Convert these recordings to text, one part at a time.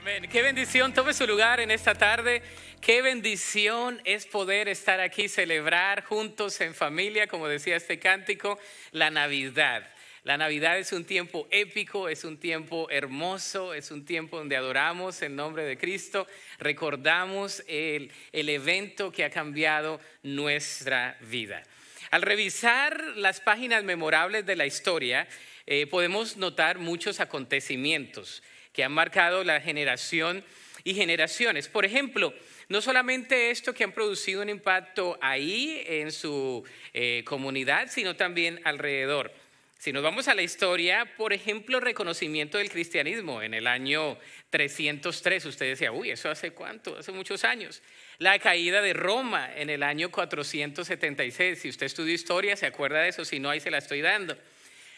Amén. Qué bendición. Tome su lugar en esta tarde. Qué bendición es poder estar aquí, celebrar juntos en familia, como decía este cántico, la Navidad. La Navidad es un tiempo épico, es un tiempo hermoso, es un tiempo donde adoramos en nombre de Cristo, recordamos el, evento que ha cambiado nuestra vida. Al revisar las páginas memorables de la historia, eh, podemos notar muchos acontecimientos que han marcado la generación y generaciones. Por ejemplo, no solamente esto que han producido un impacto ahí en su eh, comunidad, sino también alrededor. Si nos vamos a la historia, por ejemplo, reconocimiento del cristianismo en el año 303, usted decía, uy, eso hace cuánto, hace muchos años. La caída de Roma en el año 476, si usted estudia historia, se acuerda de eso, si no, ahí se la estoy dando.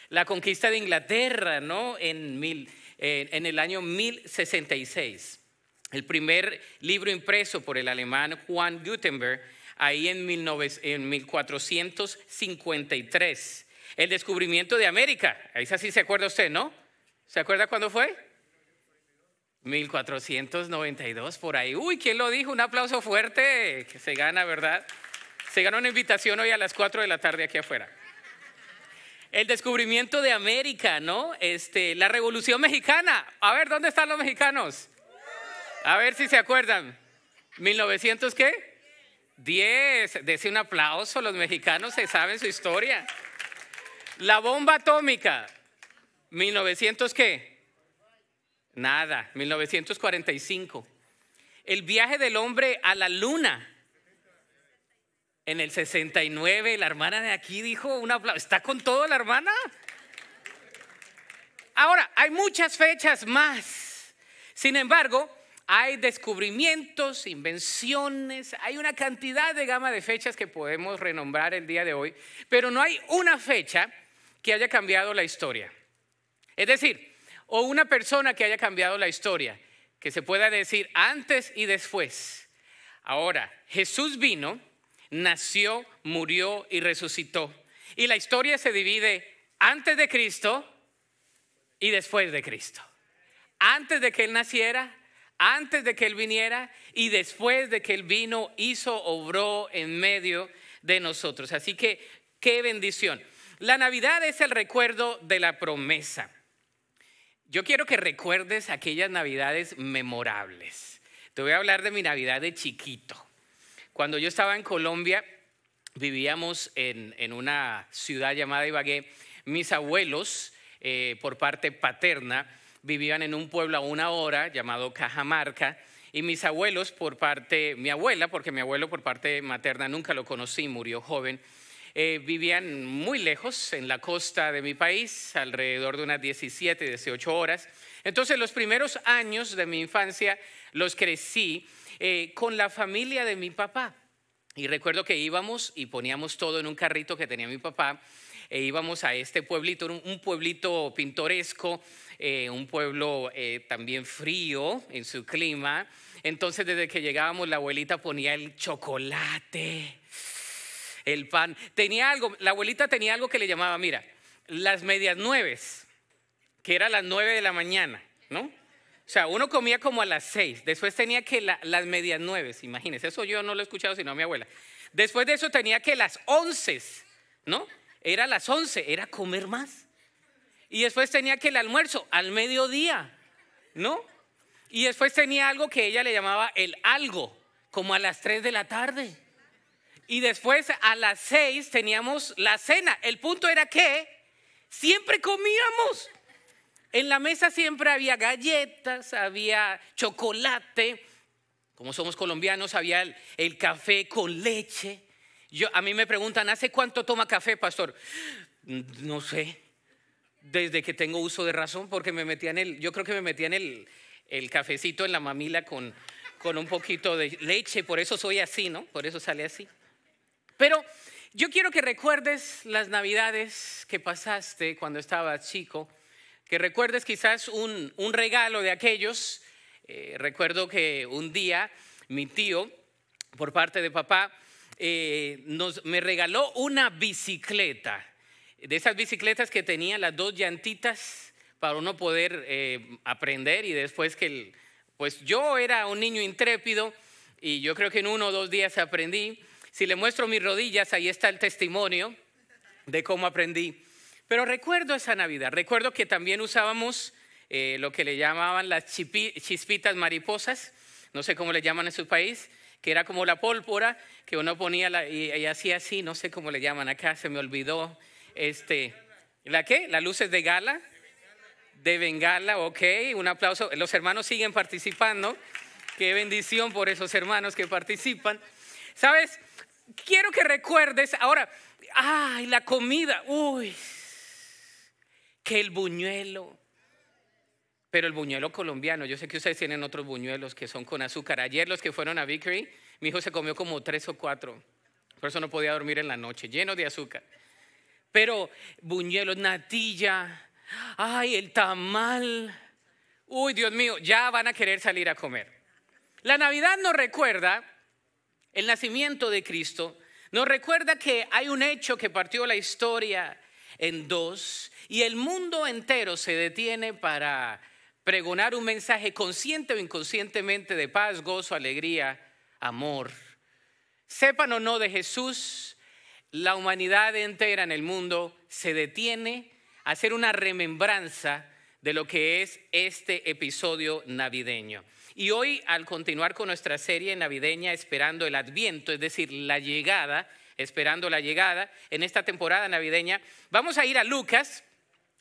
La conquista de Inglaterra, ¿no? En mil en el año 1066. El primer libro impreso por el alemán Juan Gutenberg, ahí en 1453. El descubrimiento de América, ahí sí se acuerda usted, ¿no? ¿Se acuerda cuándo fue? 1492, por ahí. Uy, ¿quién lo dijo? Un aplauso fuerte que se gana, ¿verdad? Se gana una invitación hoy a las 4 de la tarde aquí afuera el descubrimiento de América, ¿no? Este, la Revolución Mexicana. A ver, ¿dónde están los mexicanos? A ver si se acuerdan. ¿1900 qué? 10. Dese un aplauso, los mexicanos se saben su historia. La bomba atómica. ¿1900 qué? Nada, 1945. El viaje del hombre a la luna. En el 69, la hermana de aquí dijo ¿Está con todo la hermana? Ahora, hay muchas fechas más. Sin embargo, hay descubrimientos, invenciones, hay una cantidad de gama de fechas que podemos renombrar el día de hoy, pero no hay una fecha que haya cambiado la historia. Es decir, o una persona que haya cambiado la historia, que se pueda decir antes y después. Ahora, Jesús vino nació, murió y resucitó. Y la historia se divide antes de Cristo y después de Cristo. Antes de que Él naciera, antes de que Él viniera y después de que Él vino, hizo, obró en medio de nosotros. Así que qué bendición. La Navidad es el recuerdo de la promesa. Yo quiero que recuerdes aquellas Navidades memorables. Te voy a hablar de mi Navidad de chiquito. Cuando yo estaba en Colombia, vivíamos en, una ciudad llamada Ibagué. Mis abuelos, eh, por parte paterna, vivían en un pueblo a una hora llamado Cajamarca. Y mis abuelos por parte, mi abuela, porque mi abuelo por parte materna nunca lo conocí, murió joven, eh, vivían muy lejos, en la costa de mi país, alrededor de unas 17, 18 horas. Entonces los primeros años de mi infancia los crecí eh, con la familia de mi papá. Y recuerdo que íbamos y poníamos todo en un carrito que tenía mi papá e íbamos a este pueblito, un pueblito pintoresco, eh, un pueblo eh, también frío en su clima. Entonces desde que llegábamos la abuelita ponía el chocolate, el pan. Tenía algo, la abuelita tenía algo que le llamaba, mira, las medias nueves que era a las 9 de la mañana, ¿no? O sea, uno comía como a las 6, después tenía que las medias 9, imagínense, eso yo no lo he escuchado sino a mi abuela. Después de eso tenía que las 11, ¿no? Era las 11, era comer más. Y después tenía que el almuerzo al mediodía, ¿no? Y después tenía algo que ella le llamaba el algo, como a las 3 de la tarde. Y después a las 6 teníamos la cena. El punto era que siempre comíamos. En la mesa siempre había galletas, había chocolate. Como somos colombianos, había el, café con leche. Yo, a mí me preguntan, ¿hace cuánto toma café, pastor? No sé, desde que tengo uso de razón, porque me metían el, yo creo que me metían el, el cafecito en la mamila con, con un poquito de leche, por eso soy así, ¿no? Por eso sale así. Pero yo quiero que recuerdes las navidades que pasaste cuando estabas chico que recuerdes quizás un, regalo de aquellos. Eh, recuerdo que un día mi tío, por parte de papá, eh, nos, me regaló una bicicleta, de esas bicicletas que tenía las dos llantitas para uno poder eh, aprender y después que, pues yo era un niño intrépido y yo creo que en uno o dos días aprendí. Si le muestro mis rodillas, ahí está el testimonio de cómo aprendí. Pero recuerdo esa Navidad, recuerdo que también usábamos eh, lo que le llamaban las chispitas mariposas, no sé cómo le llaman en su país, que era como la pólvora que uno ponía y, hacía así, no sé cómo le llaman acá, se me olvidó. Este, ¿La qué? ¿Las luces de gala? De Bengala, ok, un aplauso. Los hermanos siguen participando. Qué bendición por esos hermanos que participan. ¿Sabes? Quiero que recuerdes ahora, ay, la comida, uy, que el buñuelo. Pero el buñuelo colombiano, yo sé que ustedes tienen otros buñuelos que son con azúcar. Ayer los que fueron a Vickery, mi hijo se comió como tres o cuatro. Por eso no podía dormir en la noche, lleno de azúcar. Pero buñuelos, natilla, ay, el tamal. Uy, Dios mío, ya van a querer salir a comer. La Navidad nos recuerda el nacimiento de Cristo, nos recuerda que hay un hecho que partió la historia en dos y el mundo entero se detiene para pregonar un mensaje consciente o inconscientemente de paz, gozo, alegría, amor. Sepan o no de Jesús, la humanidad entera en el mundo se detiene a hacer una remembranza de lo que es este episodio navideño. Y hoy, al continuar con nuestra serie navideña esperando el adviento, es decir, la llegada esperando la llegada en esta temporada navideña. Vamos a ir a Lucas.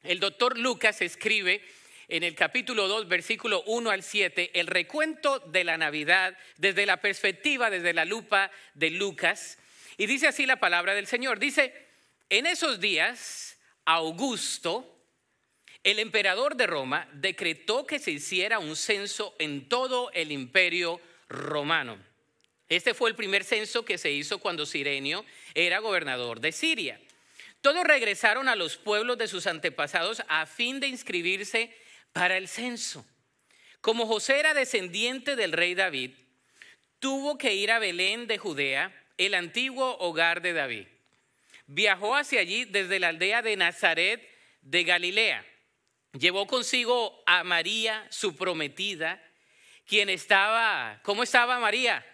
El doctor Lucas escribe en el capítulo 2, versículo 1 al 7, el recuento de la Navidad desde la perspectiva, desde la lupa de Lucas. Y dice así la palabra del Señor. Dice, en esos días, Augusto, el emperador de Roma, decretó que se hiciera un censo en todo el imperio romano este fue el primer censo que se hizo cuando Sirenio era gobernador de Siria. Todos regresaron a los pueblos de sus antepasados a fin de inscribirse para el censo. Como José era descendiente del rey David, tuvo que ir a Belén de Judea, el antiguo hogar de David. Viajó hacia allí desde la aldea de Nazaret de Galilea. Llevó consigo a María, su prometida, quien estaba, ¿cómo estaba María?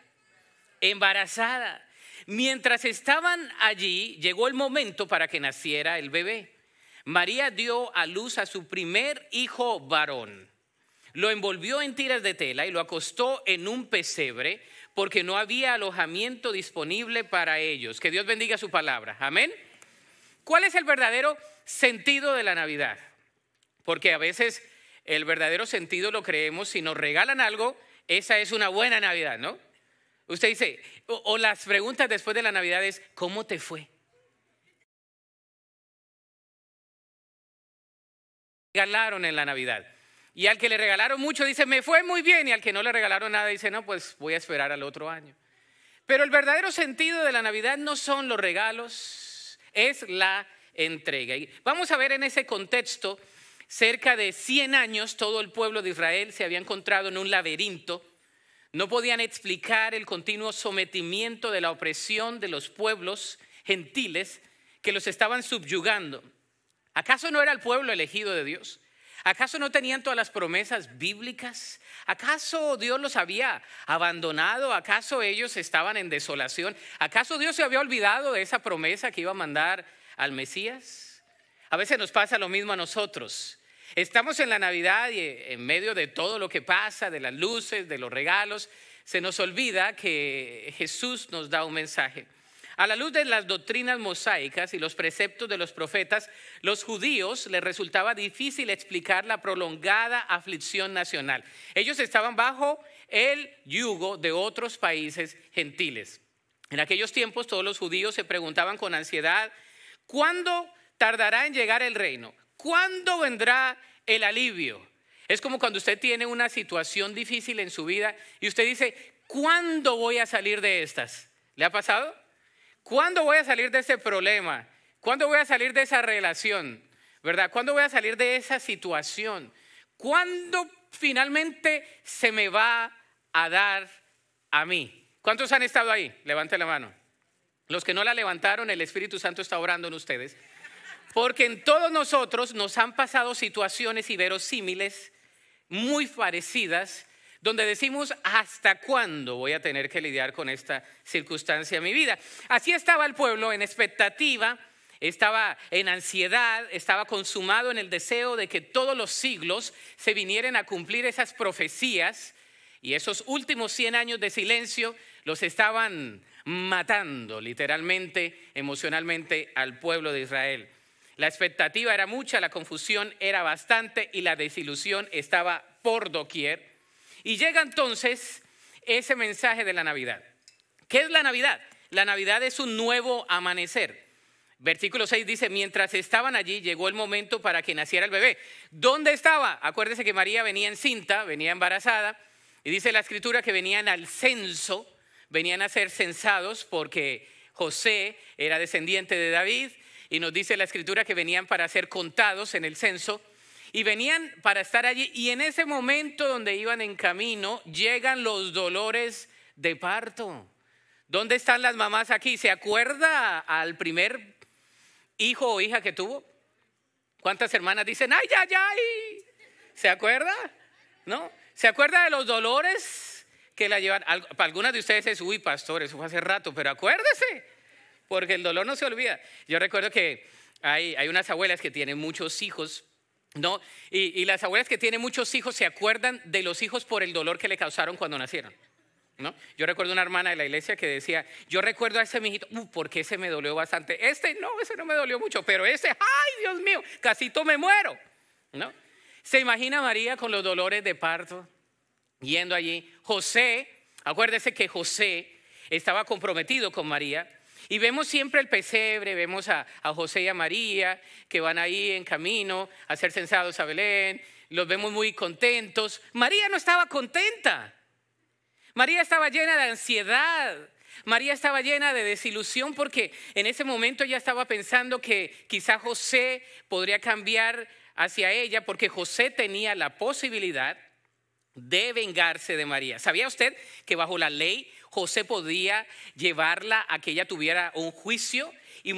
embarazada. Mientras estaban allí, llegó el momento para que naciera el bebé. María dio a luz a su primer hijo varón. Lo envolvió en tiras de tela y lo acostó en un pesebre porque no había alojamiento disponible para ellos. Que Dios bendiga su palabra. Amén. ¿Cuál es el verdadero sentido de la Navidad? Porque a veces el verdadero sentido lo creemos si nos regalan algo, esa es una buena Navidad, ¿no? Usted dice, o, las preguntas después de la Navidad es, ¿cómo te fue? Regalaron en la Navidad. Y al que le regalaron mucho dice, me fue muy bien. Y al que no le regalaron nada dice, no, pues voy a esperar al otro año. Pero el verdadero sentido de la Navidad no son los regalos, es la entrega. Y vamos a ver en ese contexto, cerca de 100 años todo el pueblo de Israel se había encontrado en un laberinto no podían explicar el continuo sometimiento de la opresión de los pueblos gentiles que los estaban subyugando. ¿Acaso no era el pueblo elegido de Dios? ¿Acaso no tenían todas las promesas bíblicas? ¿Acaso Dios los había abandonado? ¿Acaso ellos estaban en desolación? ¿Acaso Dios se había olvidado de esa promesa que iba a mandar al Mesías? A veces nos pasa lo mismo a nosotros. Estamos en la Navidad y eh, en medio de todo lo que pasa, de las luces, de los regalos, se nos olvida que Jesús nos da un mensaje. A la luz de las doctrinas mosaicas y los preceptos de los profetas, los judíos les resultaba difícil explicar la prolongada aflicción nacional. Ellos estaban bajo el yugo de otros países gentiles. En aquellos tiempos todos los judíos se preguntaban con ansiedad, ¿cuándo tardará en llegar el reino? ¿Cuándo vendrá el alivio? Es como cuando usted tiene una situación difícil en su vida y usted dice, ¿cuándo voy a salir de estas? ¿Le ha pasado? ¿Cuándo voy a salir de ese problema? ¿Cuándo voy a salir de esa relación? ¿Verdad? ¿Cuándo voy a salir de esa situación? ¿Cuándo finalmente se me va a dar a mí? ¿Cuántos han estado ahí? Levante la mano. Los que no la levantaron, el Espíritu Santo está orando en ustedes. Porque en todos nosotros nos han pasado situaciones verosímiles muy parecidas, donde decimos, ¿hasta cuándo voy a tener que lidiar con esta circunstancia en mi vida? Así estaba el pueblo en expectativa, estaba en ansiedad, estaba consumado en el deseo de que todos los siglos se vinieran a cumplir esas profecías y esos últimos 100 años de silencio los estaban matando literalmente, emocionalmente al pueblo de Israel. La expectativa era mucha, la confusión era bastante y la desilusión estaba por doquier. Y llega entonces ese mensaje de la Navidad. ¿Qué es la Navidad? La Navidad es un nuevo amanecer. Versículo 6 dice, mientras estaban allí llegó el momento para que naciera el bebé. ¿Dónde estaba? Acuérdese que María venía encinta, venía embarazada, y dice la escritura que venían al censo, venían a ser censados porque José era descendiente de David, y nos dice la escritura que venían para ser contados en el censo y venían para estar allí y en ese momento donde iban en camino llegan los dolores de parto. ¿Dónde están las mamás aquí? ¿Se acuerda al primer hijo o hija que tuvo? ¿Cuántas hermanas dicen, ay, ay, ay? ¿Se acuerda? ¿No? ¿Se acuerda de los dolores que la llevan? Para algunas de ustedes es, uy, pastor, eso fue hace rato, pero acuérdese porque el dolor no se olvida. Yo recuerdo que hay, hay unas abuelas que tienen muchos hijos, ¿no? Y, las abuelas que tienen muchos hijos se acuerdan de los hijos por el dolor que le causaron cuando nacieron. ¿No? Yo recuerdo una hermana de la iglesia que decía, yo recuerdo a ese mijito, uh, porque ese me dolió bastante. Este no, ese no me dolió mucho, pero ese, ay Dios mío, casito me muero. ¿No? ¿Se imagina María con los dolores de parto? Yendo allí. José, acuérdese que José estaba comprometido con María y vemos siempre el pesebre, vemos a, José y a María que van ahí en camino a ser censados a Belén, los vemos muy contentos. María no estaba contenta, María estaba llena de ansiedad, María estaba llena de desilusión porque en ese momento ella estaba pensando que quizá José podría cambiar hacia ella porque José tenía la posibilidad de vengarse de María. ¿Sabía usted que bajo la ley José podía llevarla a que ella tuviera un juicio y,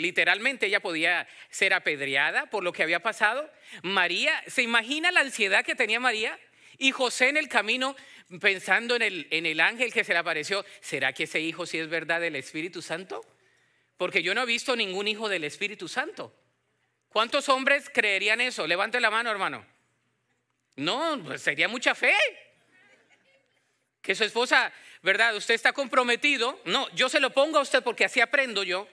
literalmente ella podía ser apedreada por lo que había pasado? María, ¿se imagina la ansiedad que tenía María? Y José en el camino, pensando en el, en el ángel que se le apareció, ¿será que ese hijo sí es verdad del Espíritu Santo? Porque yo no he visto ningún hijo del Espíritu Santo. ¿Cuántos hombres creerían eso? Levante la mano, hermano. No, pues sería mucha fe. Que su esposa, ¿verdad? Usted está comprometido. No, yo se lo pongo a usted porque así aprendo yo.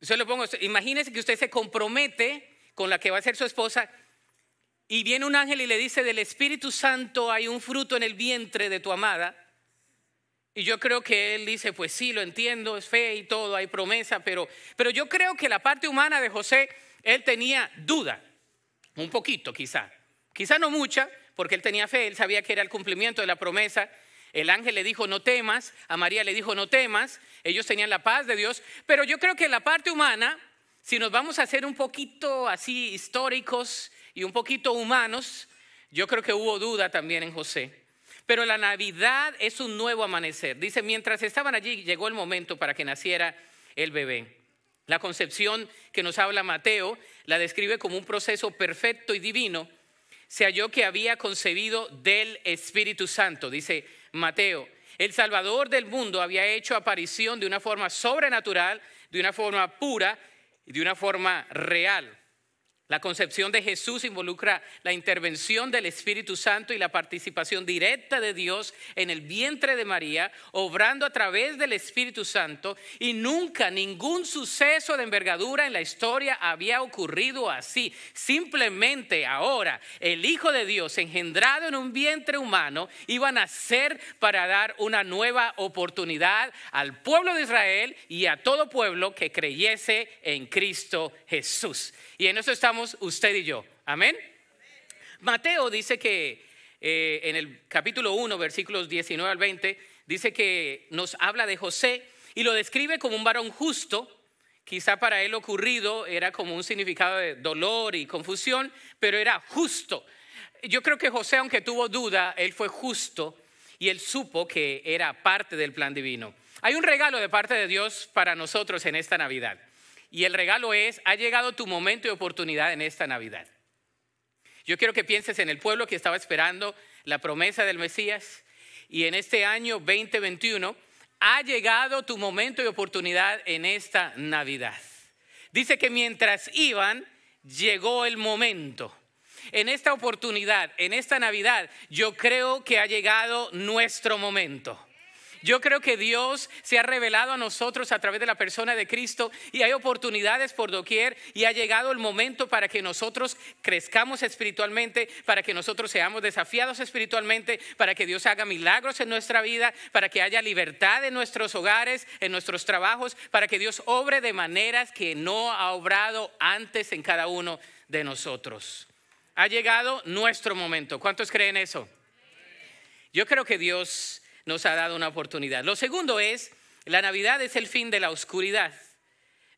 Se lo pongo Imagínese que usted se compromete con la que va a ser su esposa y viene un ángel y le dice, del Espíritu Santo hay un fruto en el vientre de tu amada. Y yo creo que él dice, pues sí, lo entiendo, es fe y todo, hay promesa, pero, pero yo creo que la parte humana de José, él tenía duda, un poquito quizá. Quizá no mucha, porque él tenía fe, él sabía que era el cumplimiento de la promesa. El ángel le dijo, no temas, a María le dijo, no temas, ellos tenían la paz de Dios, pero yo creo que la parte humana, si nos vamos a hacer un poquito así históricos y un poquito humanos, yo creo que hubo duda también en José. Pero la Navidad es un nuevo amanecer. Dice, mientras estaban allí llegó el momento para que naciera el bebé. La concepción que nos habla Mateo la describe como un proceso perfecto y divino se halló que había concebido del Espíritu Santo, dice Mateo. El Salvador del mundo había hecho aparición de una forma sobrenatural, de una forma pura y de una forma real. La concepción de Jesús involucra la intervención del Espíritu Santo y la participación directa de Dios en el vientre de María, obrando a través del Espíritu Santo, y nunca ningún suceso de envergadura en la historia había ocurrido así. Simplemente ahora el Hijo de Dios, engendrado en un vientre humano, iba a nacer para dar una nueva oportunidad al pueblo de Israel y a todo pueblo que creyese en Cristo Jesús. Y en eso estamos usted y yo. Amén. Mateo dice que eh, en el capítulo 1, versículos 19 al 20, dice que nos habla de José y lo describe como un varón justo. Quizá para él ocurrido era como un significado de dolor y confusión, pero era justo. Yo creo que José, aunque tuvo duda, él fue justo y él supo que era parte del plan divino. Hay un regalo de parte de Dios para nosotros en esta Navidad. Y el regalo es, ha llegado tu momento y oportunidad en esta Navidad. Yo quiero que pienses en el pueblo que estaba esperando la promesa del Mesías y en este año 2021 ha llegado tu momento y oportunidad en esta Navidad. Dice que mientras iban, llegó el momento. En esta oportunidad, en esta Navidad, yo creo que ha llegado nuestro momento. Yo creo que Dios se ha revelado a nosotros a través de la persona de Cristo y hay oportunidades por doquier y ha llegado el momento para que nosotros crezcamos espiritualmente, para que nosotros seamos desafiados espiritualmente, para que Dios haga milagros en nuestra vida, para que haya libertad en nuestros hogares, en nuestros trabajos, para que Dios obre de maneras que no ha obrado antes en cada uno de nosotros. Ha llegado nuestro momento. ¿Cuántos creen eso? Yo creo que Dios nos ha dado una oportunidad. Lo segundo es, la Navidad es el fin de la oscuridad.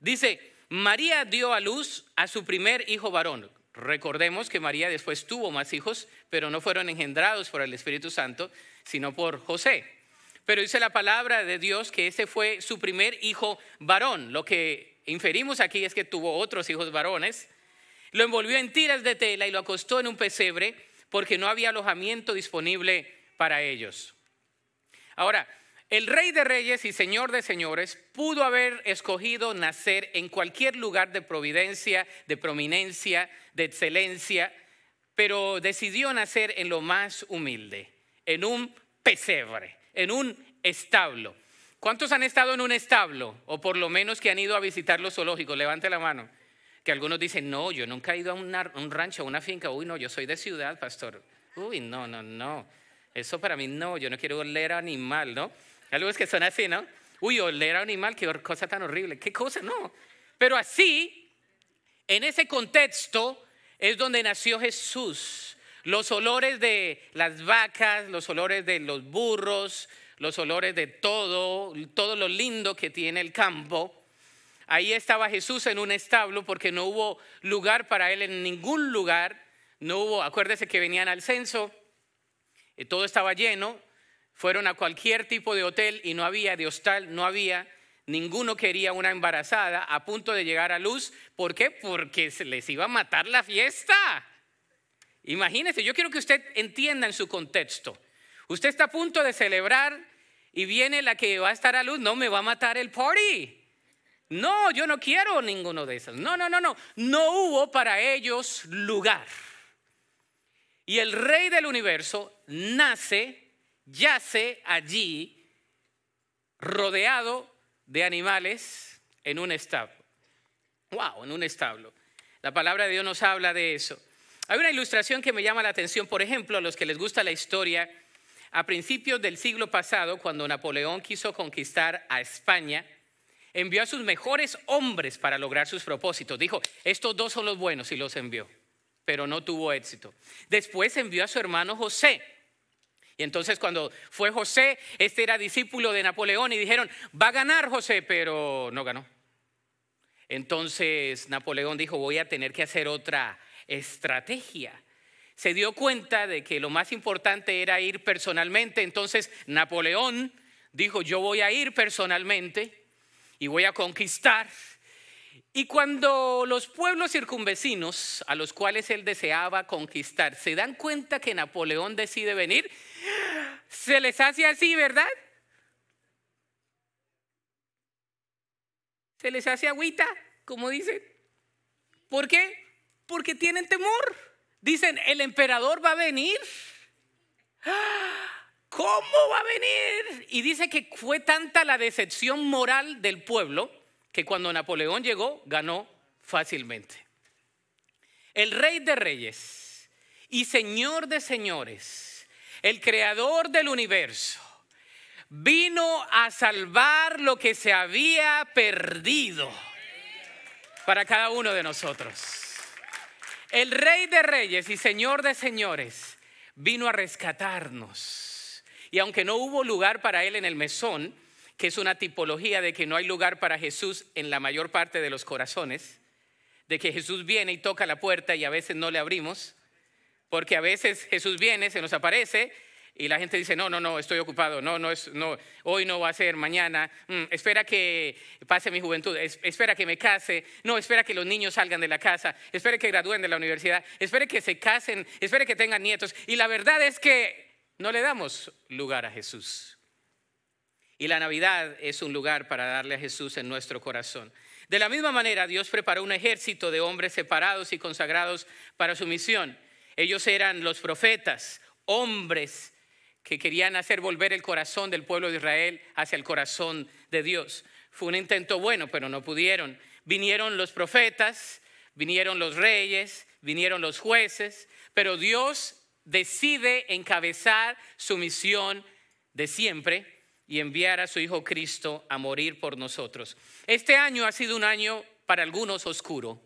Dice, María dio a luz a su primer hijo varón. Recordemos que María después tuvo más hijos, pero no fueron engendrados por el Espíritu Santo, sino por José. Pero dice la palabra de Dios que ese fue su primer hijo varón. Lo que inferimos aquí es que tuvo otros hijos varones. Lo envolvió en tiras de tela y lo acostó en un pesebre porque no había alojamiento disponible para ellos. Ahora, el rey de reyes y señor de señores pudo haber escogido nacer en cualquier lugar de providencia, de prominencia, de excelencia, pero decidió nacer en lo más humilde, en un pesebre, en un establo. ¿Cuántos han estado en un establo? O por lo menos que han ido a visitar los zoológicos. Levante la mano. Que algunos dicen, no, yo nunca he ido a, un rancho, a una finca. Uy, no, yo soy de ciudad, pastor. Uy, no, no, no. Eso para mí no, yo no quiero oler a animal, ¿no? es que son así, ¿no? Uy, oler a animal, qué cosa tan horrible, qué cosa, no. Pero así, en ese contexto, es donde nació Jesús. Los olores de las vacas, los olores de los burros, los olores de todo, todo lo lindo que tiene el campo. Ahí estaba Jesús en un establo porque no hubo lugar para él en ningún lugar. No hubo, acuérdese que venían al censo, eh, todo estaba lleno, fueron a cualquier tipo de hotel y no había, de hostal no había, ninguno quería una embarazada a punto de llegar a luz. ¿Por qué? Porque se les iba a matar la fiesta. Imagínense, yo quiero que usted entienda en su contexto. Usted está a punto de celebrar y viene la que va a estar a luz, no me va a matar el party. No, yo no quiero ninguno de esos. No, no, no, no. No hubo para ellos lugar. Y el rey del universo nace, yace allí, rodeado de animales en un establo. ¡Wow! En un establo. La palabra de Dios nos habla de eso. Hay una ilustración que me llama la atención, por ejemplo, a los que les gusta la historia. A principios del siglo pasado, cuando Napoleón quiso conquistar a España, envió a sus mejores hombres para lograr sus propósitos. Dijo, estos dos son los buenos y los envió pero no tuvo éxito. Después envió a su hermano José. Y entonces cuando fue José, este era discípulo de Napoleón y dijeron, va a ganar José, pero no ganó. Entonces Napoleón dijo, voy a tener que hacer otra estrategia. Se dio cuenta de que lo más importante era ir personalmente, entonces Napoleón dijo, yo voy a ir personalmente y voy a conquistar y cuando los pueblos circunvecinos a los cuales él deseaba conquistar se dan cuenta que Napoleón decide venir, se les hace así, ¿verdad? Se les hace agüita, como dicen. ¿Por qué? Porque tienen temor. Dicen, el emperador va a venir. ¿Cómo va a venir? Y dice que fue tanta la decepción moral del pueblo que cuando Napoleón llegó ganó fácilmente. El rey de reyes y señor de señores, el creador del universo, vino a salvar lo que se había perdido para cada uno de nosotros. El rey de reyes y señor de señores vino a rescatarnos. Y aunque no hubo lugar para él en el mesón, que es una tipología de que no hay lugar para Jesús en la mayor parte de los corazones, de que Jesús viene y toca la puerta y a veces no le abrimos, porque a veces Jesús viene, se nos aparece y la gente dice, no, no, no, estoy ocupado, no, no, es, no hoy no va a ser, mañana, mm, espera que pase mi juventud, espera que me case, no, espera que los niños salgan de la casa, espera que gradúen de la universidad, espera que se casen, espera que tengan nietos. Y la verdad es que no le damos lugar a Jesús. Y la Navidad es un lugar para darle a Jesús en nuestro corazón. De la misma manera, Dios preparó un ejército de hombres separados y consagrados para su misión. Ellos eran los profetas, hombres que querían hacer volver el corazón del pueblo de Israel hacia el corazón de Dios. Fue un intento bueno, pero no pudieron. Vinieron los profetas, vinieron los reyes, vinieron los jueces, pero Dios decide encabezar su misión de siempre y enviar a su Hijo Cristo a morir por nosotros. Este año ha sido un año para algunos oscuro,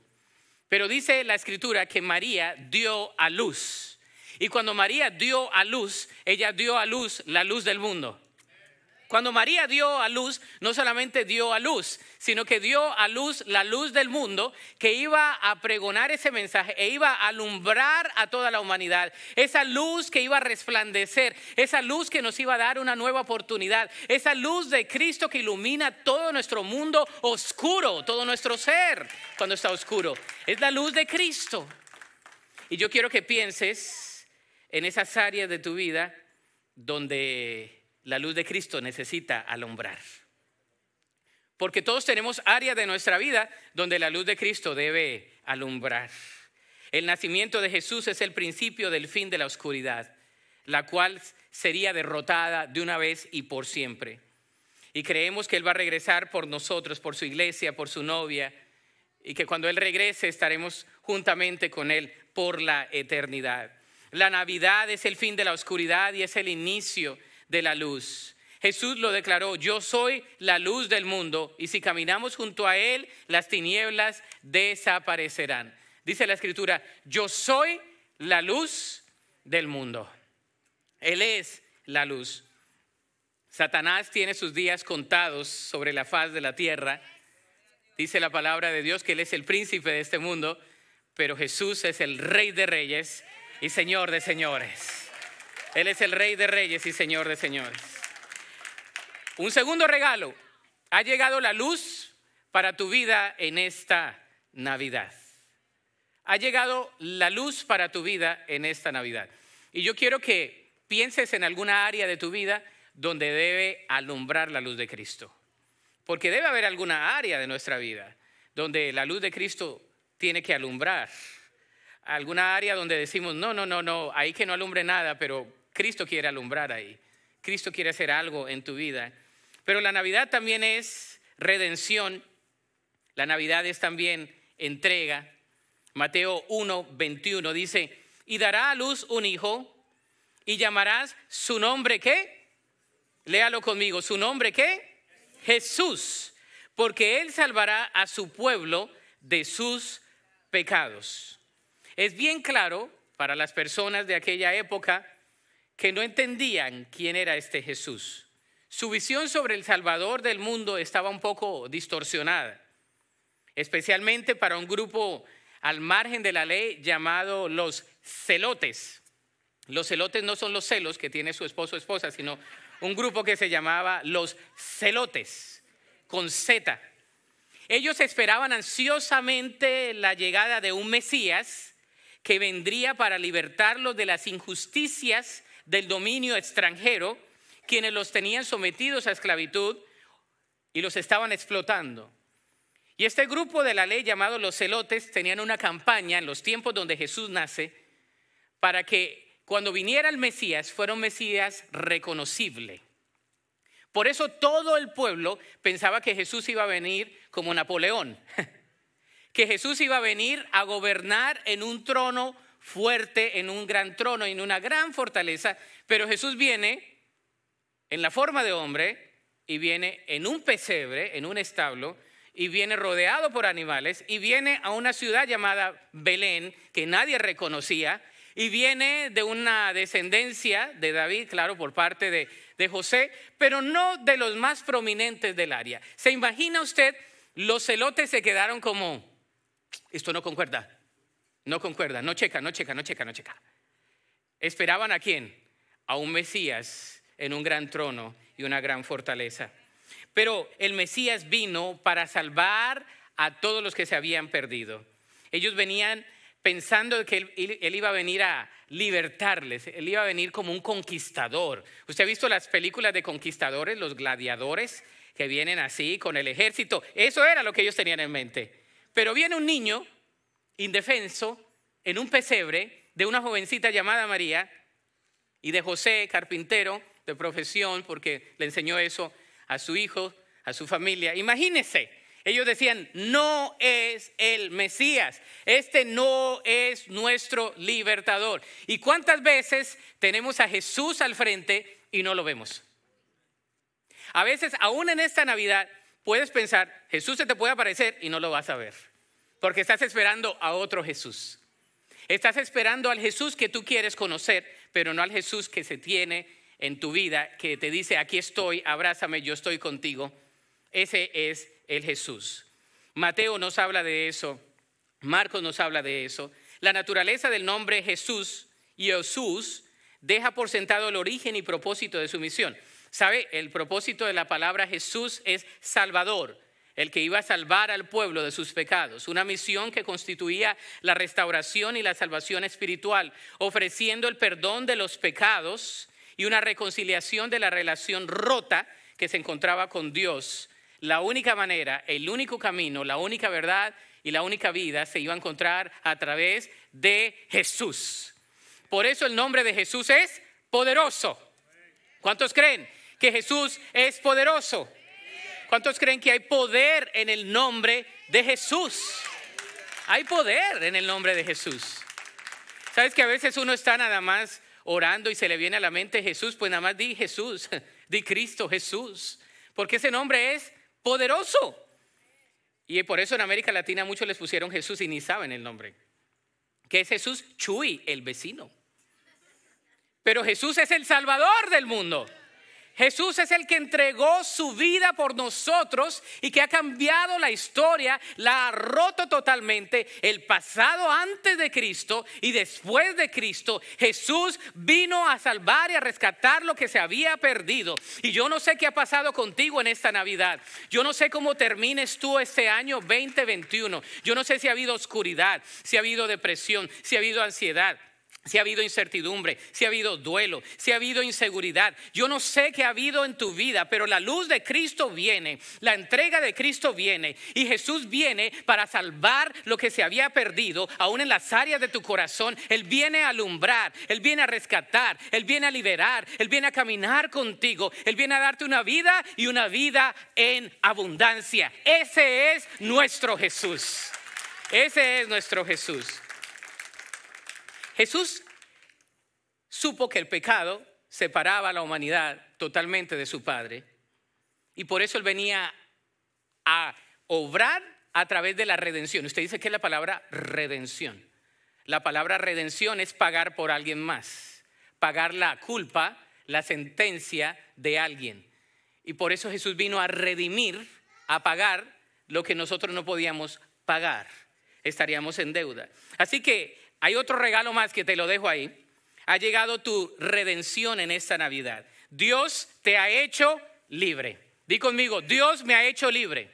pero dice la escritura que María dio a luz. Y cuando María dio a luz, ella dio a luz la luz del mundo. Cuando María dio a luz, no solamente dio a luz, sino que dio a luz la luz del mundo que iba a pregonar ese mensaje e iba a alumbrar a toda la humanidad. Esa luz que iba a resplandecer, esa luz que nos iba a dar una nueva oportunidad, esa luz de Cristo que ilumina todo nuestro mundo oscuro, todo nuestro ser cuando está oscuro. Es la luz de Cristo. Y yo quiero que pienses en esas áreas de tu vida donde la luz de Cristo necesita alumbrar. Porque todos tenemos áreas de nuestra vida donde la luz de Cristo debe alumbrar. El nacimiento de Jesús es el principio del fin de la oscuridad, la cual sería derrotada de una vez y por siempre. Y creemos que Él va a regresar por nosotros, por su iglesia, por su novia, y que cuando Él regrese estaremos juntamente con Él por la eternidad. La Navidad es el fin de la oscuridad y es el inicio de la luz. Jesús lo declaró, yo soy la luz del mundo y si caminamos junto a Él, las tinieblas desaparecerán. Dice la escritura, yo soy la luz del mundo. Él es la luz. Satanás tiene sus días contados sobre la faz de la tierra. Dice la palabra de Dios que Él es el príncipe de este mundo, pero Jesús es el rey de reyes y señor de señores. Él es el rey de reyes y señor de señores. Un segundo regalo. Ha llegado la luz para tu vida en esta Navidad. Ha llegado la luz para tu vida en esta Navidad. Y yo quiero que pienses en alguna área de tu vida donde debe alumbrar la luz de Cristo. Porque debe haber alguna área de nuestra vida donde la luz de Cristo tiene que alumbrar. Alguna área donde decimos, no, no, no, no, ahí que no alumbre nada, pero Cristo quiere alumbrar ahí. Cristo quiere hacer algo en tu vida. Pero la Navidad también es redención. La Navidad es también entrega. Mateo 1, 21 dice, y dará a luz un hijo y llamarás su nombre qué? Léalo conmigo, su nombre qué? Jesús, porque él salvará a su pueblo de sus pecados. Es bien claro para las personas de aquella época que no entendían quién era este Jesús. Su visión sobre el Salvador del mundo estaba un poco distorsionada, especialmente para un grupo al margen de la ley llamado los celotes. Los celotes no son los celos que tiene su esposo o esposa, sino un grupo que se llamaba los celotes, con Z. Ellos esperaban ansiosamente la llegada de un Mesías que vendría para libertarlos de las injusticias del dominio extranjero, quienes los tenían sometidos a esclavitud y los estaban explotando. Y este grupo de la ley llamado los celotes tenían una campaña en los tiempos donde Jesús nace para que cuando viniera el Mesías fuera Mesías reconocible. Por eso todo el pueblo pensaba que Jesús iba a venir como Napoleón, que Jesús iba a venir a gobernar en un trono fuerte, en un gran trono y en una gran fortaleza, pero Jesús viene en la forma de hombre y viene en un pesebre, en un establo, y viene rodeado por animales y viene a una ciudad llamada Belén, que nadie reconocía, y viene de una descendencia de David, claro, por parte de, de, José, pero no de los más prominentes del área. ¿Se imagina usted? Los celotes se quedaron como, esto no concuerda. No concuerda, no checa, no checa, no checa, no checa. ¿Esperaban a quién? A un Mesías en un gran trono y una gran fortaleza. Pero el Mesías vino para salvar a todos los que se habían perdido. Ellos venían pensando que él, iba a venir a libertarles, él iba a venir como un conquistador. Usted ha visto las películas de conquistadores, los gladiadores que vienen así con el ejército. Eso era lo que ellos tenían en mente. Pero viene un niño indefenso en un pesebre de una jovencita llamada María y de José, carpintero de profesión, porque le enseñó eso a su hijo, a su familia. Imagínense, ellos decían, no es el Mesías, este no es nuestro libertador. ¿Y cuántas veces tenemos a Jesús al frente y no lo vemos? A veces, aún en esta Navidad, puedes pensar, Jesús se te puede aparecer y no lo vas a ver porque estás esperando a otro Jesús. Estás esperando al Jesús que tú quieres conocer, pero no al Jesús que se tiene en tu vida, que te dice, aquí estoy, abrázame, yo estoy contigo. Ese es el Jesús. Mateo nos habla de eso, Marcos nos habla de eso. La naturaleza del nombre Jesús y Jesús deja por sentado el origen y propósito de su misión. ¿Sabe? El propósito de la palabra Jesús es Salvador, el que iba a salvar al pueblo de sus pecados, una misión que constituía la restauración y la salvación espiritual, ofreciendo el perdón de los pecados y una reconciliación de la relación rota que se encontraba con Dios. La única manera, el único camino, la única verdad y la única vida se iba a encontrar a través de Jesús. Por eso el nombre de Jesús es poderoso. ¿Cuántos creen que Jesús es poderoso? ¿Cuántos creen que hay poder en el nombre de Jesús? Hay poder en el nombre de Jesús. ¿Sabes que a veces uno está nada más orando y se le viene a la mente Jesús? Pues nada más di Jesús, di Cristo, Jesús. Porque ese nombre es poderoso. Y por eso en América Latina muchos les pusieron Jesús y ni saben el nombre. Que es Jesús Chuy, el vecino. Pero Jesús es el Salvador del mundo. Jesús es el que entregó su vida por nosotros y que ha cambiado la historia, la ha roto totalmente, el pasado antes de Cristo y después de Cristo. Jesús vino a salvar y a rescatar lo que se había perdido. Y yo no sé qué ha pasado contigo en esta Navidad. Yo no sé cómo termines tú este año 2021. Yo no sé si ha habido oscuridad, si ha habido depresión, si ha habido ansiedad si ha habido incertidumbre, si ha habido duelo, si ha habido inseguridad. Yo no sé qué ha habido en tu vida, pero la luz de Cristo viene, la entrega de Cristo viene y Jesús viene para salvar lo que se había perdido, aún en las áreas de tu corazón. Él viene a alumbrar, Él viene a rescatar, Él viene a liberar, Él viene a caminar contigo, Él viene a darte una vida y una vida en abundancia. Ese es nuestro Jesús. Ese es nuestro Jesús. Jesús supo que el pecado separaba a la humanidad totalmente de su Padre y por eso él venía a obrar a través de la redención. Usted dice que es la palabra redención. La palabra redención es pagar por alguien más, pagar la culpa, la sentencia de alguien. Y por eso Jesús vino a redimir, a pagar lo que nosotros no podíamos pagar. Estaríamos en deuda. Así que hay otro regalo más que te lo dejo ahí. Ha llegado tu redención en esta Navidad. Dios te ha hecho libre. Di conmigo, Dios me ha hecho libre.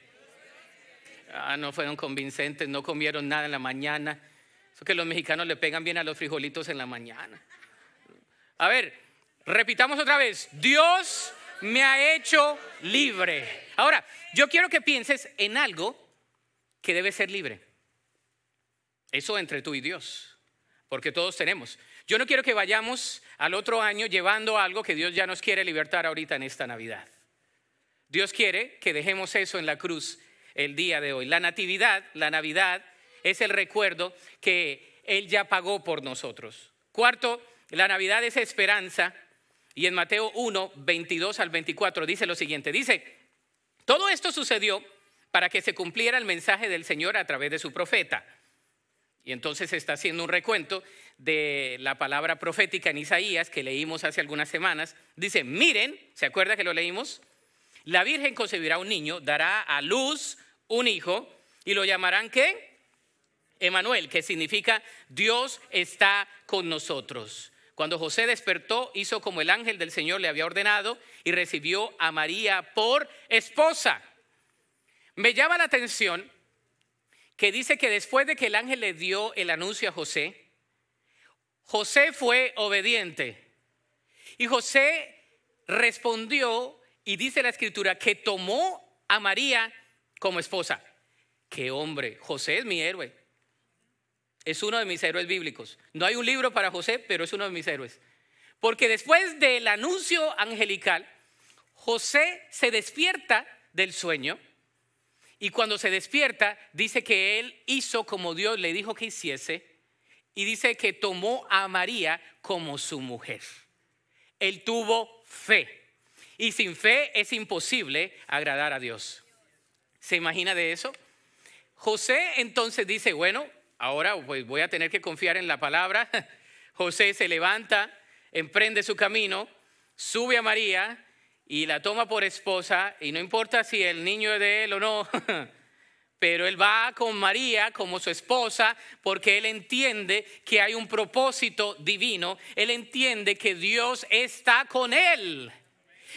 Ah, no fueron convincentes, no comieron nada en la mañana. Eso que los mexicanos le pegan bien a los frijolitos en la mañana. A ver, repitamos otra vez. Dios me ha hecho libre. Ahora, yo quiero que pienses en algo que debe ser libre. Eso entre tú y Dios porque todos tenemos. Yo no quiero que vayamos al otro año llevando algo que Dios ya nos quiere libertar ahorita en esta Navidad. Dios quiere que dejemos eso en la cruz el día de hoy. La natividad, la Navidad, es el recuerdo que Él ya pagó por nosotros. Cuarto, la Navidad es esperanza. Y en Mateo 1, 22 al 24 dice lo siguiente. Dice, todo esto sucedió para que se cumpliera el mensaje del Señor a través de su profeta. Y entonces se está haciendo un recuento de la palabra profética en Isaías que leímos hace algunas semanas. Dice, miren, ¿se acuerda que lo leímos? La Virgen concebirá un niño, dará a luz un hijo y lo llamarán qué? Emanuel, que significa Dios está con nosotros. Cuando José despertó, hizo como el ángel del Señor le había ordenado y recibió a María por esposa. Me llama la atención que dice que después de que el ángel le dio el anuncio a José, José fue obediente. Y José respondió y dice la escritura que tomó a María como esposa. Qué hombre, José es mi héroe. Es uno de mis héroes bíblicos. No hay un libro para José, pero es uno de mis héroes. Porque después del anuncio angelical, José se despierta del sueño y cuando se despierta, dice que él hizo como Dios le dijo que hiciese. Y dice que tomó a María como su mujer. Él tuvo fe. Y sin fe es imposible agradar a Dios. ¿Se imagina de eso? José entonces dice, bueno, ahora pues, voy a tener que confiar en la palabra. José se levanta, emprende su camino, sube a María, y la toma por esposa, y no importa si el niño es de él o no, pero él va con María como su esposa porque él entiende que hay un propósito divino, él entiende que Dios está con él.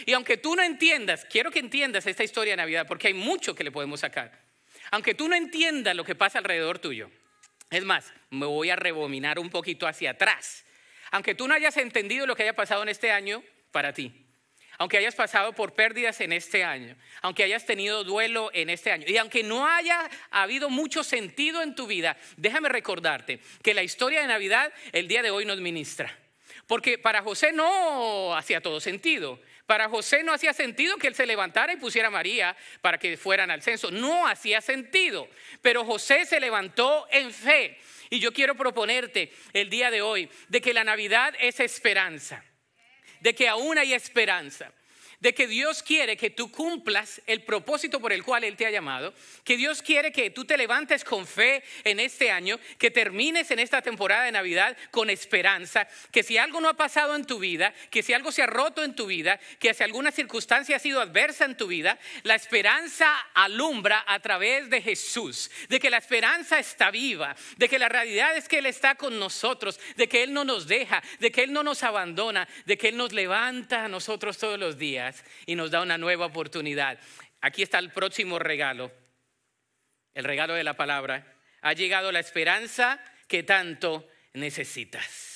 Y aunque tú no entiendas, quiero que entiendas esta historia de Navidad porque hay mucho que le podemos sacar. Aunque tú no entiendas lo que pasa alrededor tuyo, es más, me voy a rebominar un poquito hacia atrás. Aunque tú no hayas entendido lo que haya pasado en este año para ti, aunque hayas pasado por pérdidas en este año, aunque hayas tenido duelo en este año y aunque no haya habido mucho sentido en tu vida, déjame recordarte que la historia de Navidad el día de hoy nos ministra. Porque para José no hacía todo sentido. Para José no hacía sentido que él se levantara y pusiera a María para que fueran al censo. No hacía sentido. Pero José se levantó en fe. Y yo quiero proponerte el día de hoy de que la Navidad es esperanza de que aún hay esperanza de que Dios quiere que tú cumplas el propósito por el cual Él te ha llamado, que Dios quiere que tú te levantes con fe en este año, que termines en esta temporada de Navidad con esperanza, que si algo no ha pasado en tu vida, que si algo se ha roto en tu vida, que si alguna circunstancia ha sido adversa en tu vida, la esperanza alumbra a través de Jesús, de que la esperanza está viva, de que la realidad es que Él está con nosotros, de que Él no nos deja, de que Él no nos abandona, de que Él nos levanta a nosotros todos los días y nos da una nueva oportunidad. Aquí está el próximo regalo, el regalo de la palabra. Ha llegado la esperanza que tanto necesitas.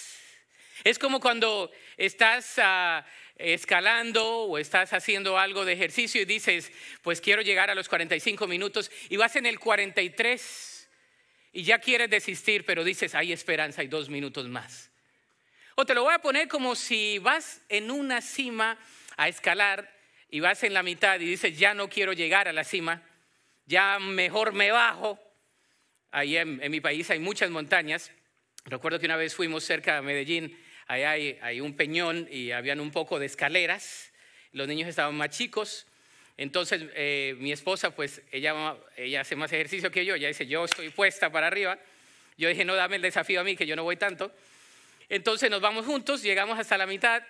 Es como cuando estás ah, escalando o estás haciendo algo de ejercicio y dices, pues quiero llegar a los 45 minutos y vas en el 43 y ya quieres desistir, pero dices, hay esperanza, hay dos minutos más. O te lo voy a poner como si vas en una cima a escalar y vas en la mitad y dices, ya no quiero llegar a la cima, ya mejor me bajo. Ahí en, mi país hay muchas montañas. Recuerdo que una vez fuimos cerca de Medellín, ahí hay, un peñón y habían un poco de escaleras, los niños estaban más chicos. Entonces eh, mi esposa, pues ella, ella hace más ejercicio que yo, ella dice, yo estoy puesta para arriba. Yo dije, no, dame el desafío a mí, que yo no voy tanto. Entonces nos vamos juntos, llegamos hasta la mitad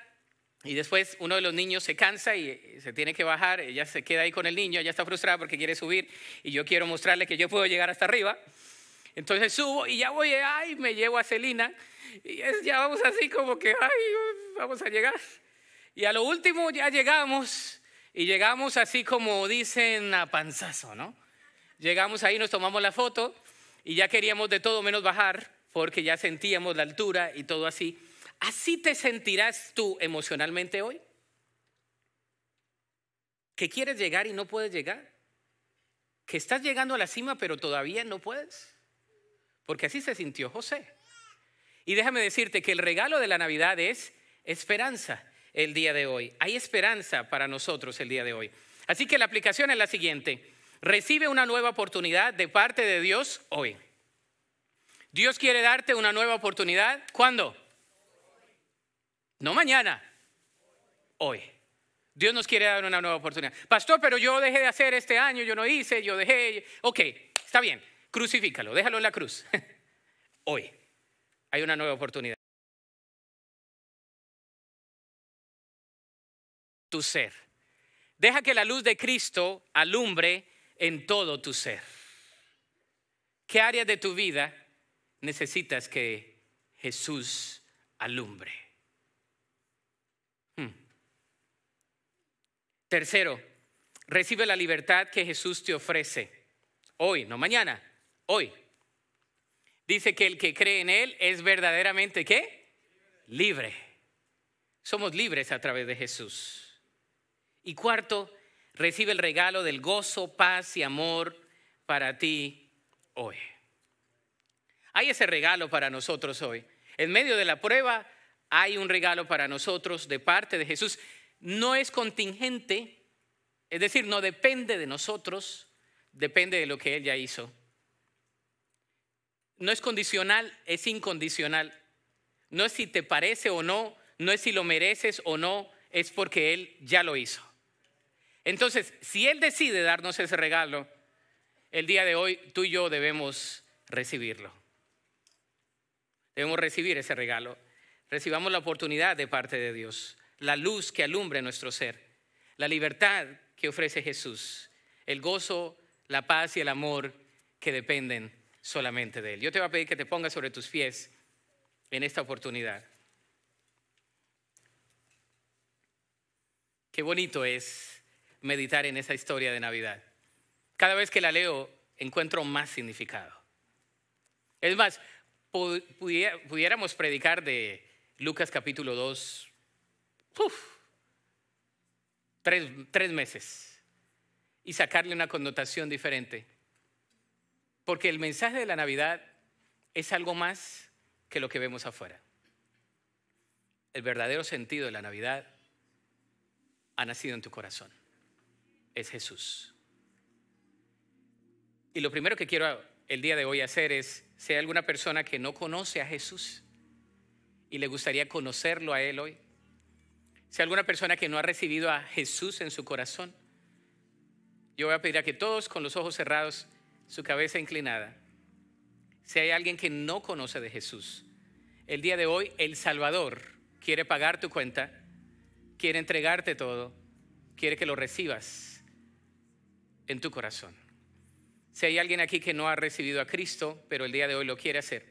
y después uno de los niños se cansa y eh, se tiene que bajar, ella se queda ahí con el niño, ya está frustrada porque quiere subir y yo quiero mostrarle que yo puedo llegar hasta arriba. Entonces subo y ya voy, ay, me llevo a Celina y ya vamos así como que, ay, vamos a llegar. Y a lo último ya llegamos y llegamos así como dicen a panzazo, ¿no? Llegamos ahí, nos tomamos la foto y ya queríamos de todo menos bajar porque ya sentíamos la altura y todo así. ¿Así te sentirás tú emocionalmente hoy? ¿Que quieres llegar y no puedes llegar? ¿Que estás llegando a la cima pero todavía no puedes? Porque así se sintió José. Y déjame decirte que el regalo de la Navidad es esperanza el día de hoy. Hay esperanza para nosotros el día de hoy. Así que la aplicación es la siguiente. Recibe una nueva oportunidad de parte de Dios hoy. Dios quiere darte una nueva oportunidad. ¿Cuándo? No mañana, hoy. Dios nos quiere dar una nueva oportunidad. Pastor, pero yo dejé de hacer este año, yo no hice, yo dejé. Ok, está bien, crucifícalo, déjalo en la cruz. hoy hay una nueva oportunidad. Tu ser. Deja que la luz de Cristo alumbre en todo tu ser. ¿Qué área de tu vida necesitas que Jesús alumbre? Tercero, recibe la libertad que Jesús te ofrece. Hoy, no mañana, hoy. Dice que el que cree en Él es verdaderamente qué? Libre. Somos libres a través de Jesús. Y cuarto, recibe el regalo del gozo, paz y amor para ti hoy. Hay ese regalo para nosotros hoy. En medio de la prueba hay un regalo para nosotros de parte de Jesús no es contingente, es decir, no depende de nosotros, depende de lo que Él ya hizo. No es condicional, es incondicional. No es si te parece o no, no es si lo mereces o no, es porque Él ya lo hizo. Entonces, si Él decide darnos ese regalo, el día de hoy tú y yo debemos recibirlo. Debemos recibir ese regalo. Recibamos la oportunidad de parte de Dios la luz que alumbre nuestro ser, la libertad que ofrece Jesús, el gozo, la paz y el amor que dependen solamente de Él. Yo te voy a pedir que te pongas sobre tus pies en esta oportunidad. Qué bonito es meditar en esa historia de Navidad. Cada vez que la leo encuentro más significado. Es más, pudiéramos predicar de Lucas capítulo 2, tres, tres meses y sacarle una connotación diferente. Porque el mensaje de la Navidad es algo más que lo que vemos afuera. El verdadero sentido de la Navidad ha nacido en tu corazón. Es Jesús. Y lo primero que quiero el día de hoy hacer es, si hay alguna persona que no conoce a Jesús y le gustaría conocerlo a Él hoy, si alguna persona que no ha recibido a Jesús en su corazón, yo voy a pedir a que todos con los ojos cerrados, su cabeza inclinada, si hay alguien que no conoce de Jesús, el día de hoy el Salvador quiere pagar tu cuenta, quiere entregarte todo, quiere que lo recibas en tu corazón. Si hay alguien aquí que no ha recibido a Cristo, pero el día de hoy lo quiere hacer,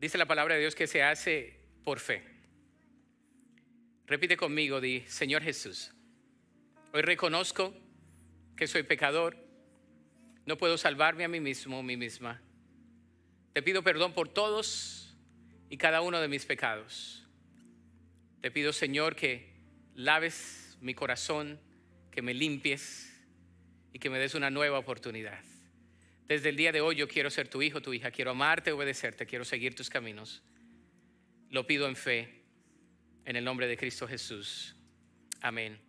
dice la palabra de Dios que se hace por fe. Repite conmigo, di, Señor Jesús, hoy reconozco que soy pecador, no puedo salvarme a mí mismo, a mí misma. Te pido perdón por todos y cada uno de mis pecados. Te pido, Señor, que laves mi corazón, que me limpies y que me des una nueva oportunidad. Desde el día de hoy yo quiero ser tu hijo, tu hija, quiero amarte, obedecerte, quiero seguir tus caminos. Lo pido en fe en el nombre de Cristo Jesús. Amén.